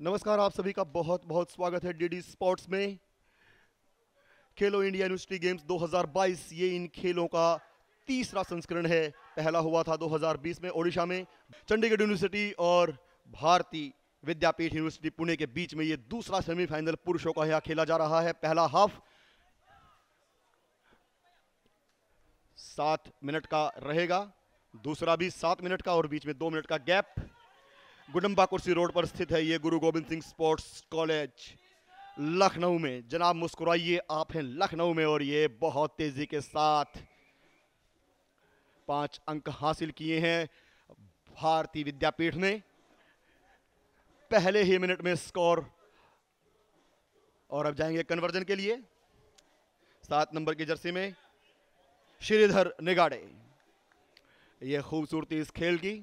नमस्कार आप सभी का बहुत बहुत स्वागत है डीडी स्पोर्ट्स में खेलो इंडिया यूनिवर्सिटी गेम्स 2022 ये इन खेलों का तीसरा संस्करण है पहला हुआ था 2020 में ओडिशा में चंडीगढ़ यूनिवर्सिटी और भारतीय विद्यापीठ यूनिवर्सिटी पुणे के बीच में ये दूसरा सेमीफाइनल पुरुषों का यहाँ खेला जा रहा है पहला हाफ सात मिनट का रहेगा दूसरा भी सात मिनट का और बीच में दो मिनट का गैप गुडम्बा कुर्सी रोड पर स्थित है ये गुरु गोविंद सिंह स्पोर्ट्स कॉलेज लखनऊ में जनाब मुस्कुराइए आप हैं लखनऊ में और ये बहुत तेजी के साथ पांच अंक हासिल किए हैं भारतीय विद्यापीठ ने पहले ही मिनट में स्कोर और अब जाएंगे कन्वर्जन के लिए सात नंबर की जर्सी में श्रीधर निगाड़े ये खूबसूरती इस खेल की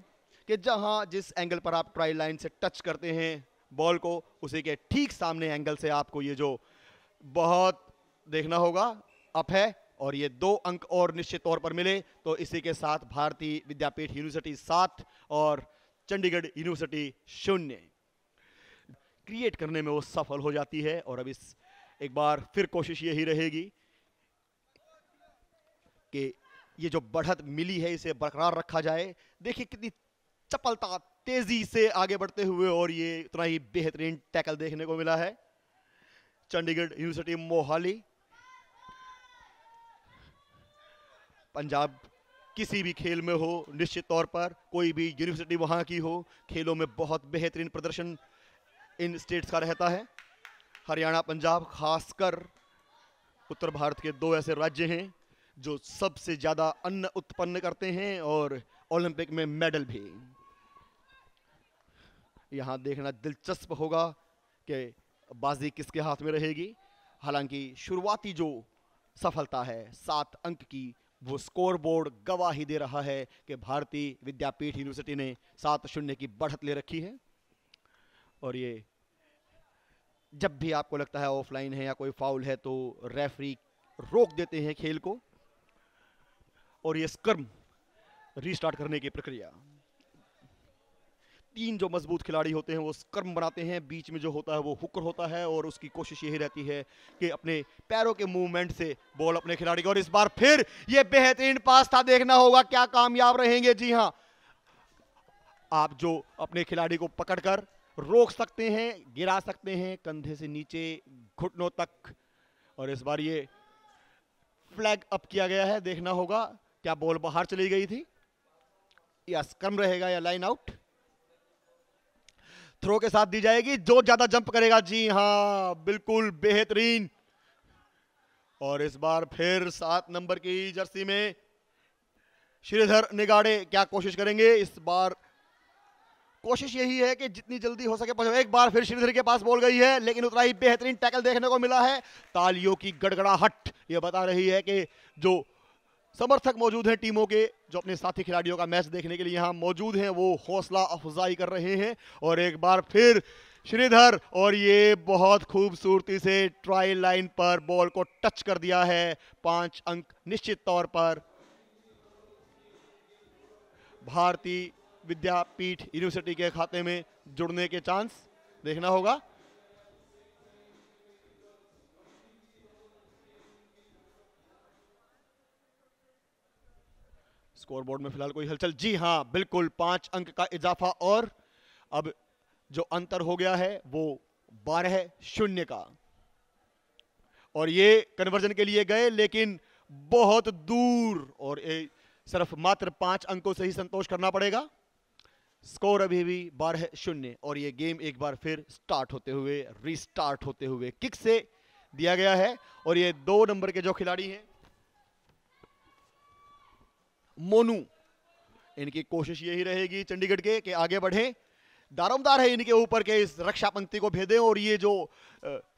कि जहां जिस एंगल पर आप ट्राई लाइन से टच करते हैं बॉल को उसी के ठीक सामने एंगल से आपको ये जो बहुत देखना होगा अप है और ये दो अंक और निश्चित तौर पर मिले तो इसी के साथ भारतीय विद्यापीठ यूनिवर्सिटी सात और चंडीगढ़ यूनिवर्सिटी शून्य क्रिएट करने में वो सफल हो जाती है और अब इस एक बार फिर कोशिश यही रहेगी कि ये जो बढ़त मिली है इसे बरकरार रखा जाए देखिए कितनी चपलता तेजी से आगे बढ़ते हुए और ये इतना ही बेहतरीन टैकल देखने को मिला है चंडीगढ़ यूनिवर्सिटी मोहाली पंजाब किसी भी खेल में हो निश्चित तौर पर कोई भी यूनिवर्सिटी वहां की हो खेलों में बहुत बेहतरीन प्रदर्शन इन स्टेट्स का रहता है हरियाणा पंजाब खासकर उत्तर भारत के दो ऐसे राज्य हैं जो सबसे ज़्यादा अन्न उत्पन्न करते हैं और ओलंपिक में मेडल भी यहाँ देखना दिलचस्प होगा कि बाजी किसके हाथ में रहेगी हालांकि शुरुआती जो सफलता है सात अंक की वो स्कोर गवाह गवाही दे रहा है कि भारतीय विद्यापीठ यूनिवर्सिटी ने सात शून्य की बढ़त ले रखी है और ये जब भी आपको लगता है ऑफलाइन है या कोई फाउल है तो रेफरी रोक देते हैं खेल को और ये स्क्रम रीस्टार्ट करने की प्रक्रिया तीन जो मजबूत खिलाड़ी होते हैं वो कर्म बनाते हैं बीच में जो होता है वो हुकर होता है और उसकी कोशिश यही रहती है कि अपने पैरों के मूवमेंट से बॉल अपने खिलाड़ी को और इस बार फिर ये बेहतरीन पास था देखना होगा क्या कामयाब रहेंगे जी हाँ आप जो अपने खिलाड़ी को पकड़कर रोक सकते हैं गिरा सकते हैं कंधे से नीचे घुटनों तक और इस बार ये फ्लैग अप किया गया है देखना होगा क्या बॉल बाहर चली गई थी या स्क्रम रहेगा या लाइन आउट थ्रो के साथ दी जाएगी जो ज्यादा जंप करेगा जी हाँ बिल्कुल बेहतरीन और इस बार फिर सात नंबर की जर्सी में श्रीधर निगाड़े क्या कोशिश करेंगे इस बार कोशिश यही है कि जितनी जल्दी हो सके एक बार फिर श्रीधर के पास बोल गई है लेकिन उतना ही बेहतरीन टैकल देखने को मिला है तालियों की गड़गड़ाहट यह बता रही है कि जो समर्थक मौजूद हैं टीमों के जो अपने साथी खिलाड़ियों का मैच देखने के लिए यहाँ मौजूद हैं वो हौसला अफजाई कर रहे हैं और एक बार फिर श्रीधर और ये बहुत खूबसूरती से ट्राई लाइन पर बॉल को टच कर दिया है पांच अंक निश्चित तौर पर भारतीय विद्यापीठ यूनिवर्सिटी के खाते में जुड़ने के चांस देखना होगा स्कोरबोर्ड में फिलहाल कोई हलचल जी हाँ बिल्कुल पांच अंक का इजाफा और अब जो अंतर हो गया है वो बारह शून्य का और ये कन्वर्जन के लिए गए लेकिन बहुत दूर और ए, सिर्फ मात्र पांच अंकों से ही संतोष करना पड़ेगा स्कोर अभी भी बारह शून्य और ये गेम एक बार फिर स्टार्ट होते हुए रीस्टार्ट होते हुए किक से दिया गया है और ये दो नंबर के जो खिलाड़ी हैं मोनू इनकी कोशिश यही रहेगी चंडीगढ़ के कि आगे बढ़े दारोमदार है इनके ऊपर के इस रक्षा पंक्ति को भेदें और ये जो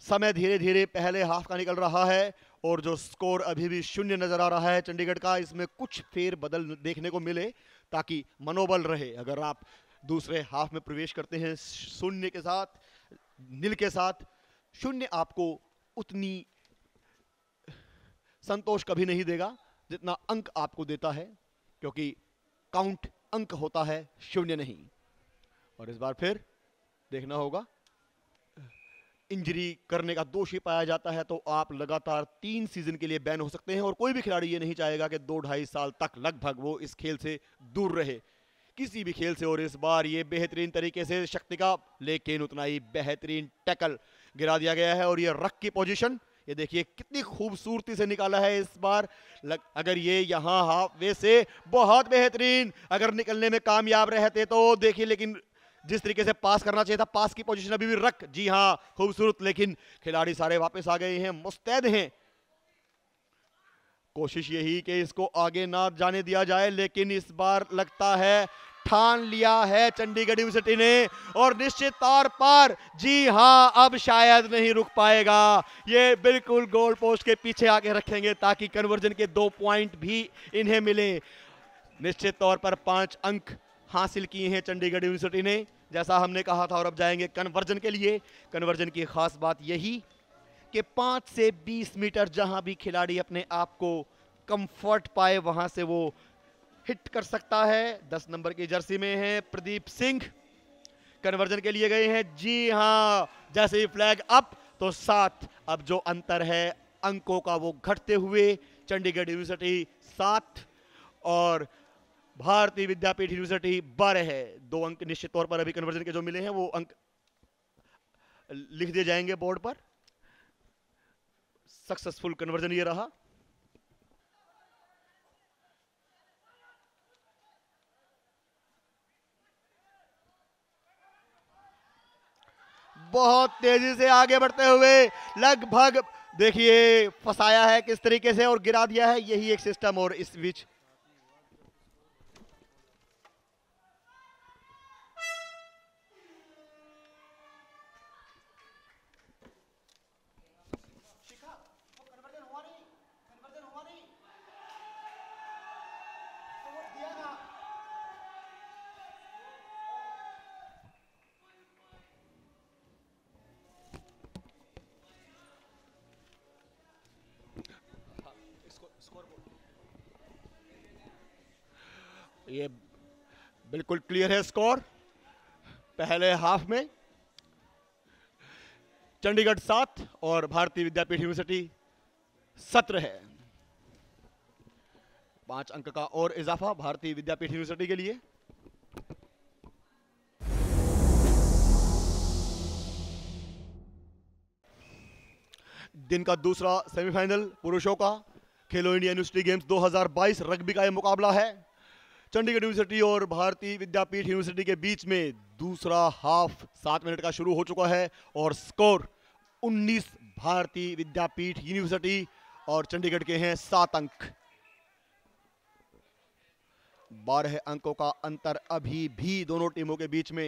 समय धीरे धीरे पहले हाफ का निकल रहा है और जो स्कोर अभी भी शून्य नजर आ रहा है चंडीगढ़ का इसमें कुछ फेर बदल देखने को मिले ताकि मनोबल रहे अगर आप दूसरे हाफ में प्रवेश करते हैं शून्य के साथ नील के साथ शून्य आपको उतनी संतोष कभी नहीं देगा जितना अंक आपको देता है क्योंकि काउंट अंक होता है शून्य नहीं और इस बार फिर देखना होगा इंजरी करने का दोषी पाया जाता है तो आप लगातार तीन सीजन के लिए बैन हो सकते हैं और कोई भी खिलाड़ी ये नहीं चाहेगा कि दो ढाई साल तक लगभग वो इस खेल से दूर रहे किसी भी खेल से और इस बार ये बेहतरीन तरीके से शक्ति का लेकिन उतना ही बेहतरीन टैकल गिरा दिया गया है और ये रख की पोजिशन ये देखिए कितनी खूबसूरती से निकाला है इस बार लग, अगर ये यहाँ हाफ वे से बहुत बेहतरीन अगर निकलने में कामयाब रहते तो देखिए लेकिन जिस तरीके से पास करना चाहिए था पास की पोजीशन अभी भी रख जी हाँ खूबसूरत लेकिन खिलाड़ी सारे वापस आ गए हैं मुस्तैद हैं कोशिश यही कि इसको आगे ना जाने दिया जाए लेकिन इस बार लगता है ठान लिया है चंडीगढ़ यूनिवर्सिटी ने और निश्चित तौर पर जी हाँ अब शायद नहीं रुक पाएगा ये बिल्कुल गोल पोस्ट के पीछे आगे रखेंगे ताकि कन्वर्जन के दो पॉइंट भी इन्हें मिले निश्चित तौर पर पांच अंक हासिल किए हैं चंडीगढ़ यूनिवर्सिटी ने जैसा हमने कहा था और अब जाएंगे कन्वर्जन के लिए कन्वर्जन की खास बात यही कि पाँच से बीस मीटर जहां भी खिलाड़ी अपने आप को कंफर्ट पाए वहां से वो हिट कर सकता है दस नंबर की जर्सी में है प्रदीप सिंह कन्वर्जन के लिए गए हैं जी हाँ जैसे ही फ्लैग अप तो सात अब जो अंतर है अंकों का वो घटते हुए चंडीगढ़ यूनिवर्सिटी सात और भारतीय विद्यापीठ यूनिवर्सिटी बारह है दो अंक निश्चित तौर पर अभी कन्वर्जन के जो मिले हैं वो अंक लिख दिए जाएंगे बोर्ड पर सक्सेसफुल कन्वर्जन ये रहा बहुत तेजी से आगे बढ़ते हुए लगभग देखिए फसाया है किस तरीके से और गिरा दिया है यही एक सिस्टम और इस बीच ये बिल्कुल क्लियर है स्कोर पहले हाफ में चंडीगढ़ सात और भारतीय विद्यापीठ यूनिवर्सिटी सत्र है पांच अंक का और इजाफा भारतीय विद्यापीठ यूनिवर्सिटी के लिए दिन का दूसरा सेमीफाइनल पुरुषों का खेलो इंडिया यूनिवर्सिटी गेम्स 2022 रग्बी का यह मुकाबला है चंडीगढ़ यूनिवर्सिटी और भारतीय विद्यापीठ यूनिवर्सिटी के बीच में दूसरा हाफ सात मिनट का शुरू हो चुका है और स्कोर 19 भारतीय विद्यापीठ यूनिवर्सिटी और चंडीगढ़ के हैं सात अंक बारह अंकों का अंतर अभी भी दोनों टीमों के बीच में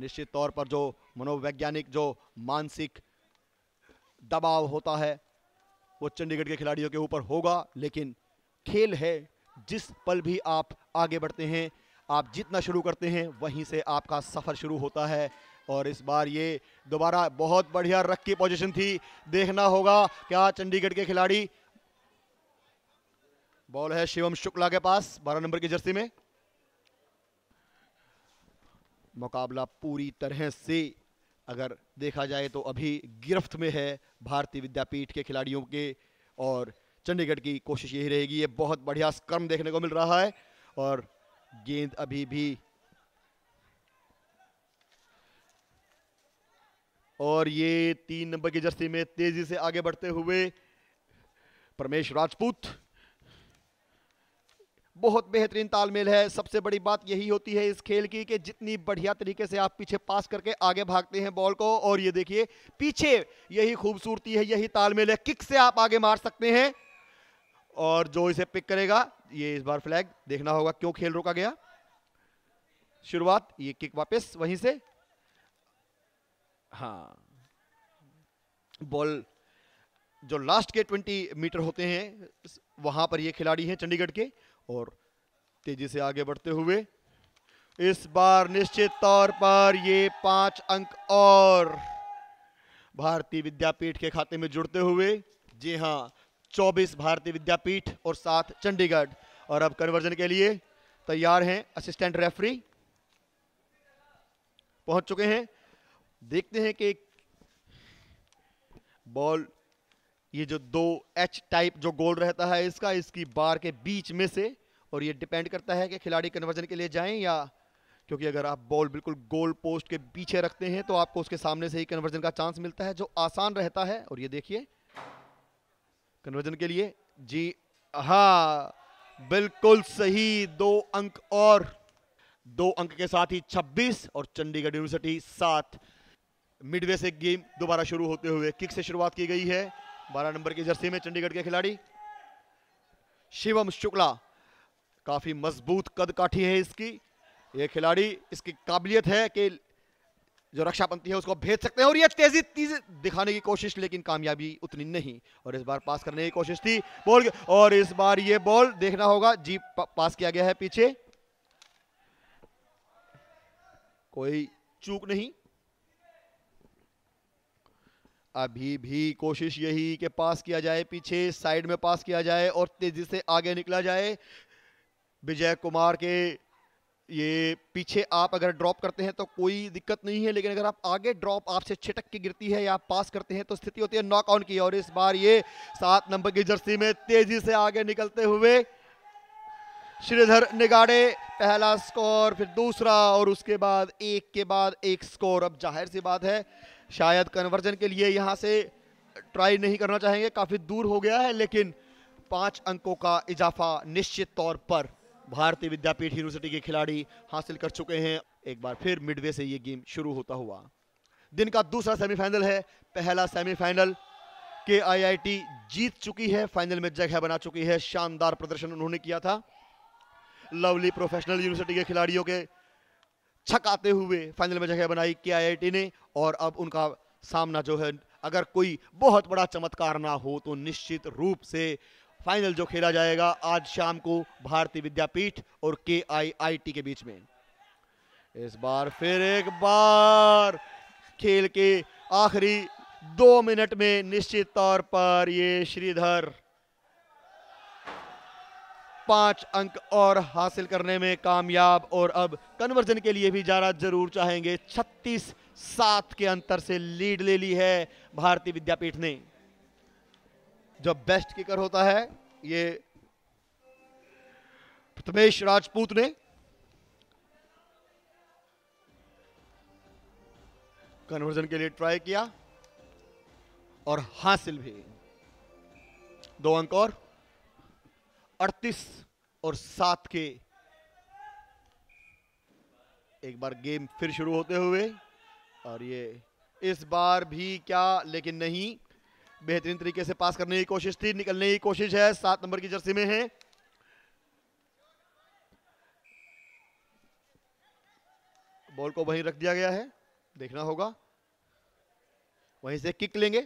निश्चित तौर पर जो मनोवैज्ञानिक जो मानसिक दबाव होता है वो चंडीगढ़ के खिलाड़ियों के ऊपर होगा लेकिन खेल है जिस पल भी आप आगे बढ़ते हैं आप जीतना शुरू करते हैं वहीं से आपका सफ़र शुरू होता है और इस बार ये दोबारा बहुत बढ़िया रख की पोजिशन थी देखना होगा क्या चंडीगढ़ के खिलाड़ी बॉल है शिवम शुक्ला के पास बारह नंबर की जर्सी में मुकाबला पूरी तरह से अगर देखा जाए तो अभी गिरफ्त में है भारतीय विद्यापीठ के खिलाड़ियों के और चंडीगढ़ की कोशिश यही रहेगी ये बहुत बढ़िया स्क्रम देखने को मिल रहा है और गेंद अभी भी और ये तीन नंबर की जर्सी में तेजी से आगे बढ़ते हुए परमेश राजपूत बहुत बेहतरीन तालमेल है सबसे बड़ी बात यही होती है इस खेल की कि जितनी बढ़िया तरीके से आप पीछे पास करके आगे भागते हैं बॉल को और ये देखिए पीछे यही खूबसूरती है यही तालमेल है किक से आप आगे मार सकते हैं और जो इसे पिक करेगा ये इस बार फ्लैग देखना होगा क्यों खेल रोका गया शुरुआत ये किक वापस वहीं से हाँ बॉल जो लास्ट के 20 मीटर होते हैं वहां पर ये खिलाड़ी हैं चंडीगढ़ के और तेजी से आगे बढ़ते हुए इस बार निश्चित तौर पर ये पांच अंक और भारतीय विद्यापीठ के खाते में जुड़ते हुए जी हां 24 भारतीय विद्यापीठ और साथ चंडीगढ़ और अब कन्वर्जन के लिए तैयार हैं असिस्टेंट रेफरी पहुंच चुके हैं देखते हैं कि बॉल ये जो दो एच टाइप जो गोल रहता है इसका इसकी बार के बीच में से और ये डिपेंड करता है कि खिलाड़ी कन्वर्जन के लिए जाएं या क्योंकि अगर आप बॉल बिल्कुल गोल पोस्ट के पीछे रखते हैं तो आपको उसके सामने से ही कन्वर्जन का चांस मिलता है जो आसान रहता है और ये देखिए कन्वर्जन के लिए जी हाँ बिल्कुल सही दो अंक और दो अंक के साथ ही 26 और चंडीगढ़ यूनिवर्सिटी सात मिडवे से गेम दोबारा शुरू होते हुए किक से शुरुआत की गई है बारह नंबर की जर्सी में चंडीगढ़ के खिलाड़ी शिवम शुक्ला काफ़ी मजबूत कद काठी है इसकी ये खिलाड़ी इसकी काबिलियत है कि जो रक्षा पंक्ति है उसको भेज सकते हैं और ये तेजी तीज दिखाने की कोशिश लेकिन कामयाबी उतनी नहीं और इस बार पास करने की कोशिश थी बॉल और इस बार ये बॉल देखना होगा जी पास किया गया है पीछे कोई चूक नहीं अभी भी कोशिश यही कि पास किया जाए पीछे साइड में पास किया जाए और तेजी से आगे निकला जाए विजय कुमार के ये पीछे आप अगर ड्रॉप करते हैं तो कोई दिक्कत नहीं है लेकिन अगर आप आगे ड्रॉप आपसे छिटक के गिरती है या पास करते हैं तो स्थिति होती है नॉक की और इस बार ये सात नंबर की जर्सी में तेजी से आगे निकलते हुए श्रीधर निगाड़े पहला स्कोर फिर दूसरा और उसके बाद एक के बाद एक स्कोर अब जाहिर सी बात है शायद कन्वर्जन के लिए यहाँ से ट्राई नहीं करना चाहेंगे काफ़ी दूर हो गया है लेकिन पांच अंकों का इजाफा निश्चित तौर पर भारतीय विद्यापीठ यूनिवर्सिटी के खिलाड़ी हासिल कर चुके हैं एक बार फिर मिडवे से ये गेम शुरू होता हुआ दिन का दूसरा सेमीफाइनल है पहला सेमीफाइनल के आईआईटी जीत चुकी है फाइनल में जगह बना चुकी है शानदार प्रदर्शन उन्होंने किया था लवली प्रोफेशनल यूनिवर्सिटी के खिलाड़ियों के छकाते हुए फाइनल में जगह बनाई के आई ने और अब उनका सामना जो है अगर कोई बहुत बड़ा चमत्कार ना हो तो निश्चित रूप से फाइनल जो खेला जाएगा आज शाम को भारतीय विद्यापीठ और के आई आई टी के बीच में इस बार फिर एक बार खेल के आखिरी दो मिनट में निश्चित तौर पर ये श्रीधर पांच अंक और हासिल करने में कामयाब और अब कन्वर्जन के लिए भी जाना जरूर चाहेंगे 36 सात के अंतर से लीड ले ली है भारतीय विद्यापीठ ने जब बेस्ट किकर होता है ये प्रथमेश राजपूत ने कन्वर्जन के लिए ट्राई किया और हासिल भी दो अंक और 38 और 7 के एक बार गेम फिर शुरू होते हुए और ये इस बार भी क्या लेकिन नहीं बेहतरीन तरीके से पास करने की कोशिश थी निकलने की कोशिश है सात नंबर की जर्सी में है बॉल को वहीं रख दिया गया है देखना होगा वहीं से किक लेंगे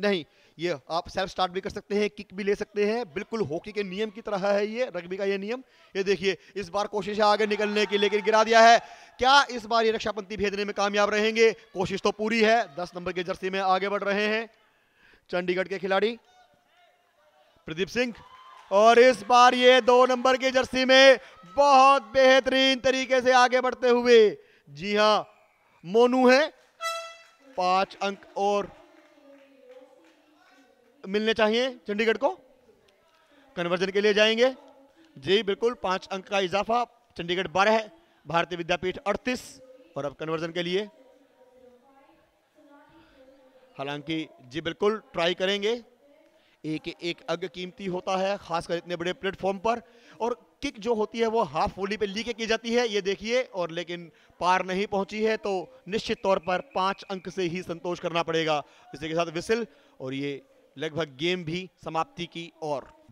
नहीं ये आप सेल्फ स्टार्ट भी कर सकते हैं किक भी ले सकते हैं बिल्कुल हॉकी के नियम की तरह है ये रग्बी का ये नियम ये देखिए इस बार कोशिश है आगे निकलने की लेकिन गिरा दिया है क्या इस बार ये रक्षापंथी भेजने में कामयाब रहेंगे कोशिश तो पूरी है दस नंबर की जर्सी में आगे बढ़ रहे हैं चंडीगढ़ के खिलाड़ी प्रदीप सिंह और इस बार ये दो नंबर की जर्सी में बहुत बेहतरीन तरीके से आगे बढ़ते हुए जी हाँ मोनू है पांच अंक और मिलने चाहिए चंडीगढ़ को कन्वर्जन के लिए जाएंगे जी बिल्कुल पांच अंक का इजाफा चंडीगढ़ बारह है भारतीय विद्यापीठ अड़तीस और अब कन्वर्जन के लिए हालांकि जी बिल्कुल ट्राई करेंगे एक एक अग कीमती होता है खासकर इतने बड़े प्लेटफॉर्म पर और किक जो होती है वो हाफ होली पे लीके की जाती है ये देखिए और लेकिन पार नहीं पहुंची है तो निश्चित तौर पर पांच अंक से ही संतोष करना पड़ेगा इसी के साथ विसिल और ये लगभग गेम भी समाप्ति की और